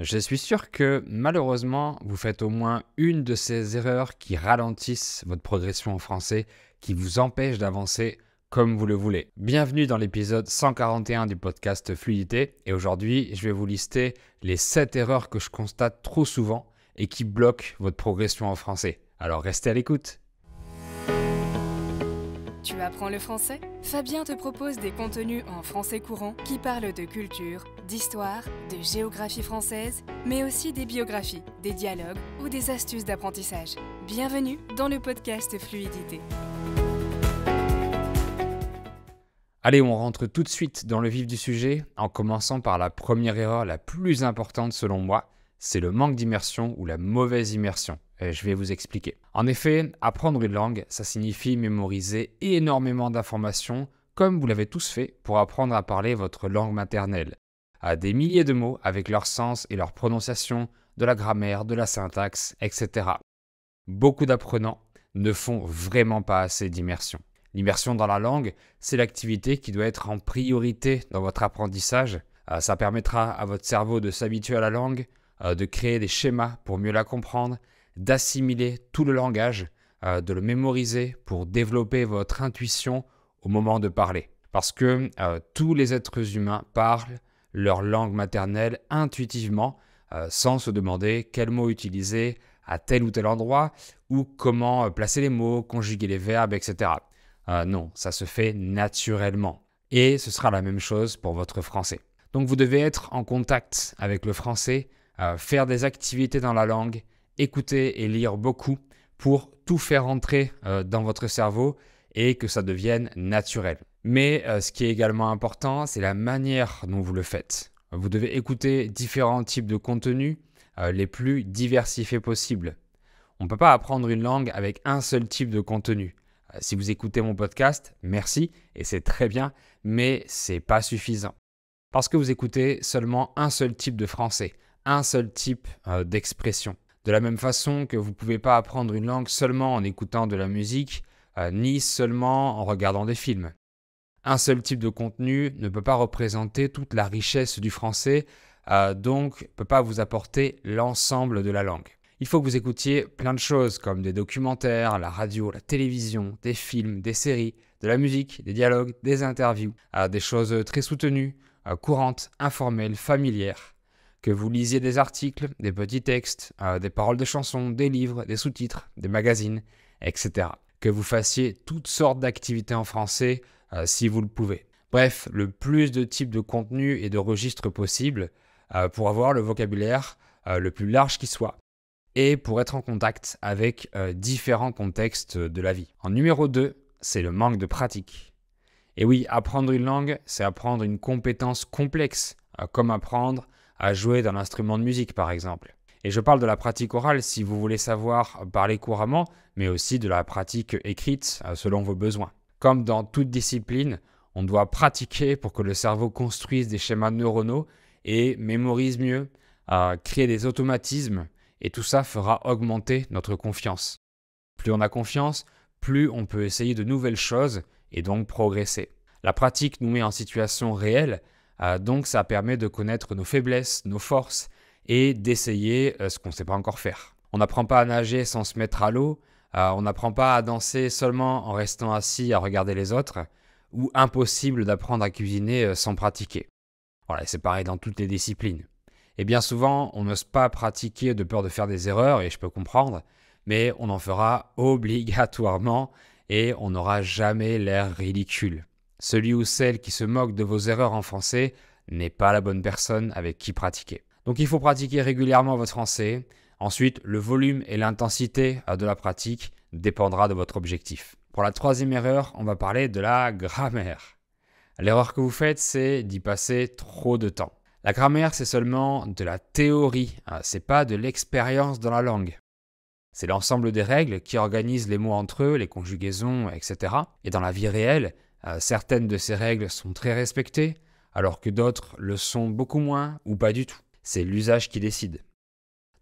Je suis sûr que malheureusement, vous faites au moins une de ces erreurs qui ralentissent votre progression en français, qui vous empêchent d'avancer comme vous le voulez. Bienvenue dans l'épisode 141 du podcast Fluidité et aujourd'hui, je vais vous lister les 7 erreurs que je constate trop souvent et qui bloquent votre progression en français. Alors restez à l'écoute. Tu apprends le français Fabien te propose des contenus en français courant qui parlent de culture, d'histoire, de géographie française, mais aussi des biographies, des dialogues ou des astuces d'apprentissage. Bienvenue dans le podcast Fluidité. Allez, on rentre tout de suite dans le vif du sujet en commençant par la première erreur la plus importante selon moi, c'est le manque d'immersion ou la mauvaise immersion. Euh, je vais vous expliquer. En effet, apprendre une langue, ça signifie mémoriser énormément d'informations, comme vous l'avez tous fait pour apprendre à parler votre langue maternelle. À des milliers de mots avec leur sens et leur prononciation, de la grammaire, de la syntaxe, etc. Beaucoup d'apprenants ne font vraiment pas assez d'immersion. L'immersion dans la langue, c'est l'activité qui doit être en priorité dans votre apprentissage. Euh, ça permettra à votre cerveau de s'habituer à la langue, euh, de créer des schémas pour mieux la comprendre d'assimiler tout le langage, euh, de le mémoriser pour développer votre intuition au moment de parler. Parce que euh, tous les êtres humains parlent leur langue maternelle intuitivement, euh, sans se demander quel mot utiliser à tel ou tel endroit, ou comment placer les mots, conjuguer les verbes, etc. non, ça se fait naturellement. Et ce sera la même chose pour votre français. Donc vous devez être en contact avec le français, faire des activités dans la langue, écouter et lire beaucoup pour tout faire entrer euh, dans votre cerveau et que ça devienne naturel. Mais euh, ce qui est également important, c'est la manière dont vous le faites. Vous devez écouter différents types de contenus euh, les plus diversifiés possibles. On ne peut pas apprendre une langue avec un seul type de contenu. si vous écoutez mon podcast, merci et c'est très bien, mais ce n'est pas suffisant. Parce que vous écoutez seulement un seul type de français, un seul type d'expression. De la même façon que vous ne pouvez pas apprendre une langue seulement en écoutant de la musique, euh, ni seulement en regardant des films. Un seul type de contenu ne peut pas représenter toute la richesse du français, euh, donc ne peut pas vous apporter l'ensemble de la langue. Il faut que vous écoutiez plein de choses comme des documentaires, la radio, la télévision, des films, des séries, de la musique, des dialogues, des interviews, euh, des choses très soutenues, courantes, informelles, familières que vous lisiez des articles, des petits textes, euh, des paroles de chansons, des livres, des sous-titres, des magazines, etc. Que vous fassiez toutes sortes d'activités en français euh, si vous le pouvez. Bref, le plus de types de contenus et de registres possibles euh, pour avoir le vocabulaire le plus large qui soit et pour être en contact avec différents contextes de la vie. En numéro 2, c'est le manque de pratique. Et oui, apprendre une langue, c'est apprendre une compétence complexe, comme apprendre à jouer d'un instrument de musique par exemple. Et je parle de la pratique orale si vous voulez savoir parler couramment, mais aussi de la pratique écrite euh, selon vos besoins. Comme dans toute discipline, on doit pratiquer pour que le cerveau construise des schémas neuronaux et mémorise mieux, euh, créer des automatismes, et tout ça fera augmenter notre confiance. Plus on a confiance, plus on peut essayer de nouvelles choses et donc progresser. La pratique nous met en situation réelle euh, donc ça permet de connaître nos faiblesses, nos forces et d'essayer euh, ce qu'on ne sait pas encore faire. On n'apprend pas à nager sans se mettre à l'eau, euh, on n'apprend pas à danser seulement en restant assis à regarder les autres, ou impossible d'apprendre à cuisiner sans pratiquer. Voilà, c'est pareil dans toutes les disciplines. Et bien souvent, on n'ose pas pratiquer de peur de faire des erreurs, et je peux comprendre, mais on en fera obligatoirement et on n'aura jamais l'air ridicule. Celui ou celle qui se moque de vos erreurs en français n'est pas la bonne personne avec qui pratiquer. Donc il faut pratiquer régulièrement votre français. Ensuite, le volume et l'intensité de la pratique dépendra de votre objectif. Pour la troisième erreur, on va parler de la grammaire. L'erreur que vous faites, c'est d'y passer trop de temps. La grammaire, c'est seulement de la théorie, hein, c'est pas de l'expérience dans la langue. C'est l'ensemble des règles qui organisent les mots entre eux, les conjugaisons, etc. Et dans la vie réelle, euh, certaines de ces règles sont très respectées, alors que d'autres le sont beaucoup moins ou pas du tout. C'est l'usage qui décide.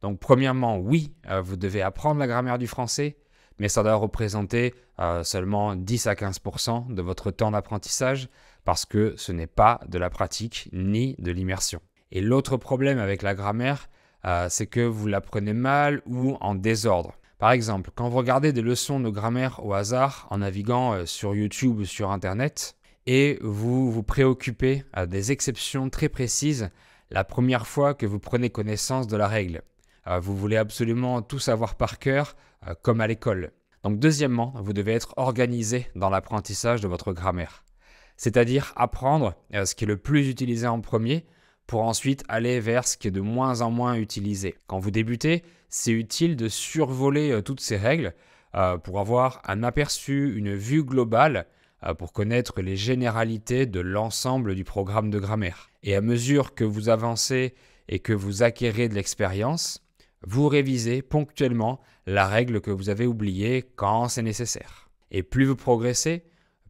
Donc premièrement, oui, euh, vous devez apprendre la grammaire du français, mais ça doit représenter euh, seulement 10 à 15% de votre temps d'apprentissage, parce que ce n'est pas de la pratique ni de l'immersion. Et l'autre problème avec la grammaire, c'est que vous l'apprenez mal ou en désordre. Par exemple, quand vous regardez des leçons de grammaire au hasard en naviguant euh, sur YouTube ou sur Internet, et vous vous préoccupez euh, des exceptions très précises la première fois que vous prenez connaissance de la règle. Euh, vous voulez absolument tout savoir par cœur, comme à l'école. Donc deuxièmement, vous devez être organisé dans l'apprentissage de votre grammaire. C'est-à-dire apprendre ce qui est le plus utilisé en premier, pour ensuite aller vers ce qui est de moins en moins utilisé. Quand vous débutez, c'est utile de survoler euh, toutes ces règles euh, pour avoir un aperçu, une vue globale euh, pour connaître les généralités de l'ensemble du programme de grammaire. Et à mesure que vous avancez et que vous acquérez de l'expérience, vous révisez ponctuellement la règle que vous avez oubliée quand c'est nécessaire. Et plus vous progressez,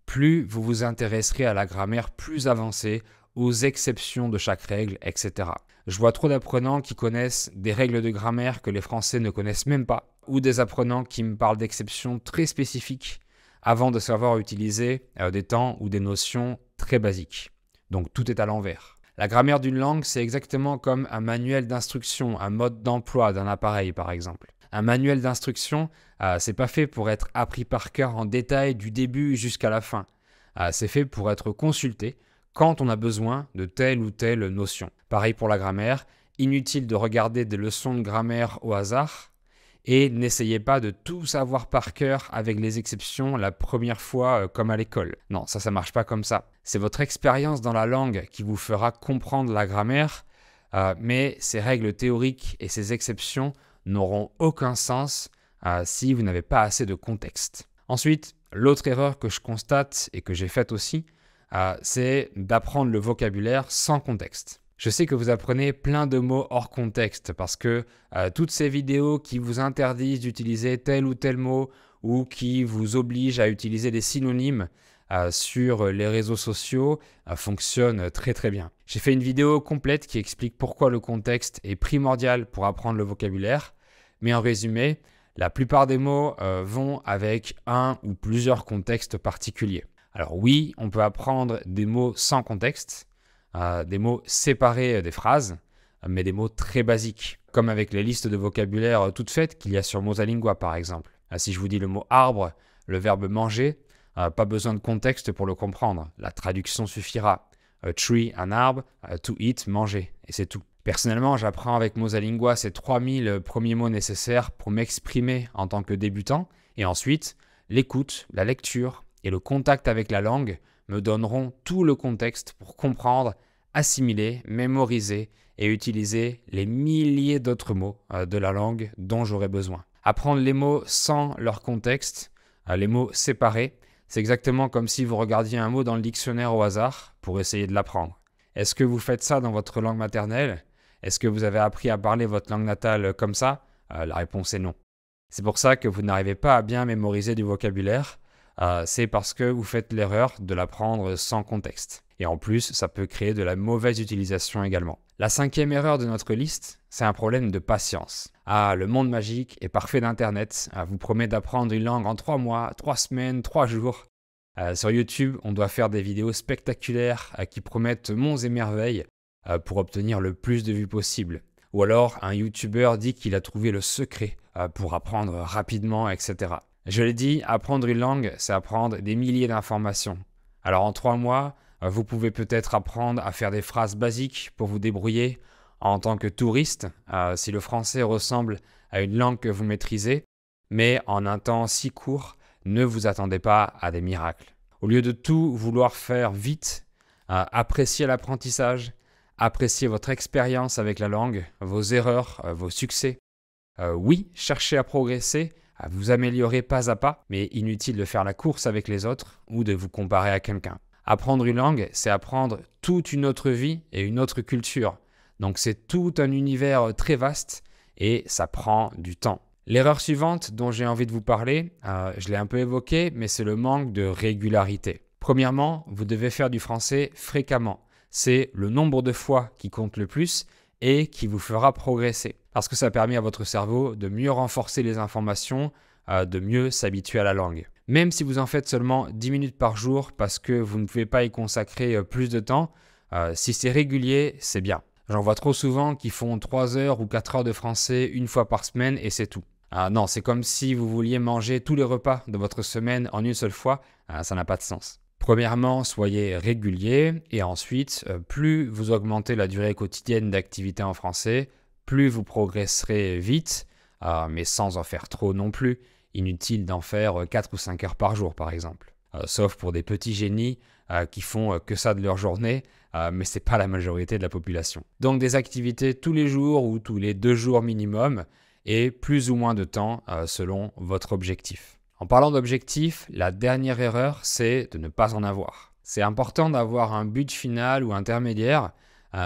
plus vous vous intéresserez à la grammaire plus avancée aux exceptions de chaque règle, etc. Je vois trop d'apprenants qui connaissent des règles de grammaire que les Français ne connaissent même pas, ou des apprenants qui me parlent d'exceptions très spécifiques avant de savoir utiliser euh, des temps ou des notions très basiques. Donc tout est à l'envers. La grammaire d'une langue, c'est exactement comme un manuel d'instruction, un mode d'emploi d'un appareil par exemple. Un manuel d'instruction, euh, c'est pas fait pour être appris par cœur en détail du début jusqu'à la fin. Euh, c'est fait pour être consulté, quand on a besoin de telle ou telle notion. Pareil pour la grammaire, inutile de regarder des leçons de grammaire au hasard et n'essayez pas de tout savoir par cœur avec les exceptions la première fois euh, comme à l'école. Non, ça ça marche pas comme ça. C'est votre expérience dans la langue qui vous fera comprendre la grammaire, euh, mais ces règles théoriques et ces exceptions n'auront aucun sens euh, si vous n'avez pas assez de contexte. Ensuite, l'autre erreur que je constate et que j'ai faite aussi, ah, c'est d'apprendre le vocabulaire sans contexte. Je sais que vous apprenez plein de mots hors contexte parce que euh, toutes ces vidéos qui vous interdisent d'utiliser tel ou tel mot ou qui vous obligent à utiliser des synonymes euh, sur les réseaux sociaux euh, fonctionnent très très bien. J'ai fait une vidéo complète qui explique pourquoi le contexte est primordial pour apprendre le vocabulaire, mais en résumé, la plupart des mots vont avec un ou plusieurs contextes particuliers. Alors oui, on peut apprendre des mots sans contexte, euh, des mots séparés euh, des phrases, mais des mots très basiques, comme avec les listes de vocabulaire euh, toutes faites qu'il y a sur Mosalingua par exemple. Si je vous dis le mot arbre, le verbe manger, pas besoin de contexte pour le comprendre, la traduction suffira. A tree, un arbre, to eat, manger, et c'est tout. Personnellement, j'apprends avec Mosalingua ces 3000 premiers mots nécessaires pour m'exprimer en tant que débutant, et ensuite, l'écoute, la lecture, et le contact avec la langue me donneront tout le contexte pour comprendre, assimiler, mémoriser et utiliser les milliers d'autres mots euh, de la langue dont j'aurai besoin. Apprendre les mots sans leur contexte, euh, les mots séparés, c'est exactement comme si vous regardiez un mot dans le dictionnaire au hasard pour essayer de l'apprendre. Est-ce que vous faites ça dans votre langue maternelle Est-ce que vous avez appris à parler votre langue natale comme ça euh, La réponse est non. C'est pour ça que vous n'arrivez pas à bien mémoriser du vocabulaire, euh, c'est parce que vous faites l'erreur de la prendre sans contexte. Et en plus, ça peut créer de la mauvaise utilisation également. La cinquième erreur de notre liste, c'est un problème de patience. Ah, le monde magique et parfait d'Internet ah, vous promet d'apprendre une langue en 3 mois, 3 semaines, 3 jours. Euh, sur YouTube, on doit faire des vidéos spectaculaires euh, qui promettent monts et merveilles pour obtenir le plus de vues possible. Ou alors, un YouTuber dit qu'il a trouvé le secret pour apprendre rapidement, etc. Je l'ai dit, apprendre une langue, c'est apprendre des milliers d'informations. Alors en trois mois, vous pouvez peut-être apprendre à faire des phrases basiques pour vous débrouiller en tant que touriste, euh, si le français ressemble à une langue que vous maîtrisez, mais en un temps si court, ne vous attendez pas à des miracles. Au lieu de tout vouloir faire vite, euh, appréciez l'apprentissage, appréciez votre expérience avec la langue, vos erreurs, euh, vos succès. oui, cherchez à progresser, à vous améliorer pas à pas, mais inutile de faire la course avec les autres ou de vous comparer à quelqu'un. Apprendre une langue, c'est apprendre toute une autre vie et une autre culture. Donc c'est tout un univers très vaste et ça prend du temps. L'erreur suivante dont j'ai envie de vous parler, euh, je l'ai un peu évoqué, mais c'est le manque de régularité. Premièrement, vous devez faire du français fréquemment. C'est le nombre de fois qui compte le plus et qui vous fera progresser parce que ça permet à votre cerveau de mieux renforcer les informations, euh, de mieux s'habituer à la langue. Même si vous en faites seulement 10 minutes par jour parce que vous ne pouvez pas y consacrer euh, plus de temps, euh, si c'est régulier, c'est bien. J'en vois trop souvent qui font 3 heures ou 4 heures de français une fois par semaine et c'est tout. Ah non, c'est comme si vous vouliez manger tous les repas de votre semaine en une seule fois, ah, ça n'a pas de sens. Premièrement, soyez régulier et ensuite, plus vous augmentez la durée quotidienne d'activité en français, plus vous progresserez vite, euh, mais sans en faire trop non plus. Inutile d'en faire 4 euh, ou 5 heures par jour, par exemple. Euh, sauf pour des petits génies qui font que ça de leur journée, mais n'est pas la majorité de la population. Donc des activités tous les jours ou tous les deux jours minimum, et plus ou moins de temps selon votre objectif. En parlant d'objectif, la dernière erreur, c'est de ne pas en avoir. C'est important d'avoir un but final ou intermédiaire.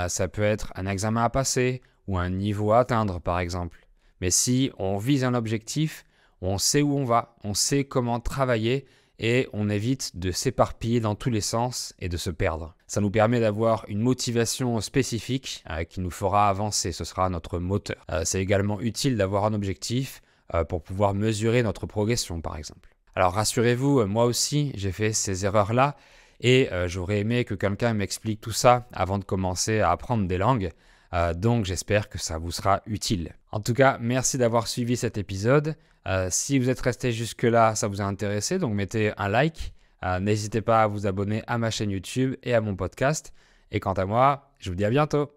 ça peut être un examen à passer, ou un niveau à atteindre par exemple. Mais si on vise un objectif, on sait où on va, on sait comment travailler et on évite de s'éparpiller dans tous les sens et de se perdre. Ça nous permet d'avoir une motivation spécifique euh, qui nous fera avancer, ce sera notre moteur. Euh, c'est également utile d'avoir un objectif euh, pour pouvoir mesurer notre progression par exemple. Alors rassurez-vous, moi aussi j'ai fait ces erreurs-là et j'aurais aimé que quelqu'un m'explique tout ça avant de commencer à apprendre des langues. Euh, donc j'espère que ça vous sera utile. En tout cas, merci d'avoir suivi cet épisode. Euh, si vous êtes resté jusque-là, ça vous a intéressé, donc mettez un like. Euh, n'hésitez pas à vous abonner à ma chaîne YouTube et à mon podcast. Et quant à moi, je vous dis à bientôt.